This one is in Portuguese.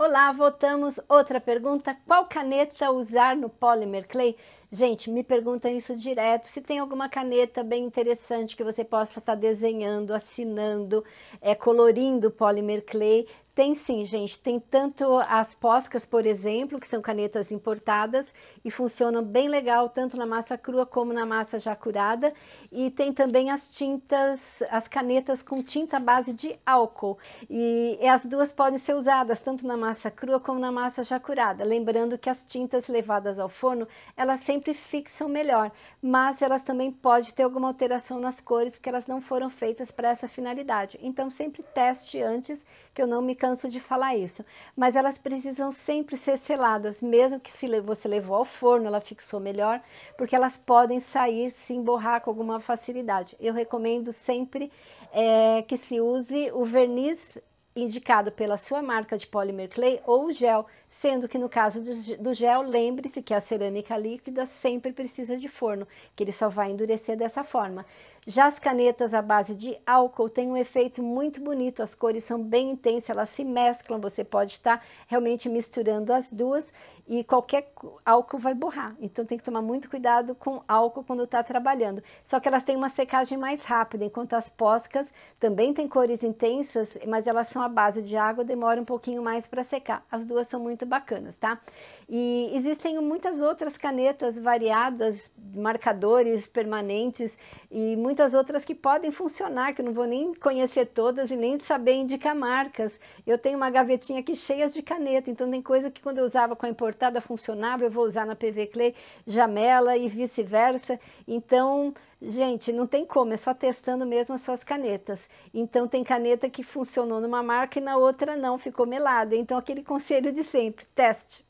Olá, voltamos. Outra pergunta: qual caneta usar no polymer clay? Gente, me perguntam isso direto. Se tem alguma caneta bem interessante que você possa estar tá desenhando, assinando, é, colorindo polymer clay, tem sim, gente. Tem tanto as Poscas, por exemplo, que são canetas importadas e funcionam bem legal, tanto na massa crua como na massa já curada. E tem também as tintas, as canetas com tinta base de álcool. E as duas podem ser usadas tanto na massa crua como na massa já curada. Lembrando que as tintas levadas ao forno, elas sempre sempre fixam melhor, mas elas também podem ter alguma alteração nas cores, porque elas não foram feitas para essa finalidade. Então, sempre teste antes, que eu não me canso de falar isso. Mas elas precisam sempre ser seladas, mesmo que se você levou ao forno, ela fixou melhor, porque elas podem sair, se emborrar com alguma facilidade. Eu recomendo sempre é, que se use o verniz indicado pela sua marca de polymer clay ou gel, sendo que no caso do gel, lembre-se que a cerâmica líquida sempre precisa de forno, que ele só vai endurecer dessa forma. Já as canetas à base de álcool têm um efeito muito bonito, as cores são bem intensas, elas se mesclam, você pode estar tá realmente misturando as duas e qualquer álcool vai borrar. Então tem que tomar muito cuidado com álcool quando está trabalhando. Só que elas têm uma secagem mais rápida, enquanto as poscas também têm cores intensas, mas elas são base de água demora um pouquinho mais para secar. As duas são muito bacanas, tá? E existem muitas outras canetas variadas, marcadores permanentes e muitas outras que podem funcionar, que eu não vou nem conhecer todas e nem saber indicar marcas. Eu tenho uma gavetinha aqui cheia de caneta, então tem coisa que quando eu usava com a importada funcionava, eu vou usar na PV Clay, Jamela e vice-versa. Então, Gente, não tem como, é só testando mesmo as suas canetas. Então, tem caneta que funcionou numa marca e na outra não, ficou melada. Então, aquele conselho de sempre, teste.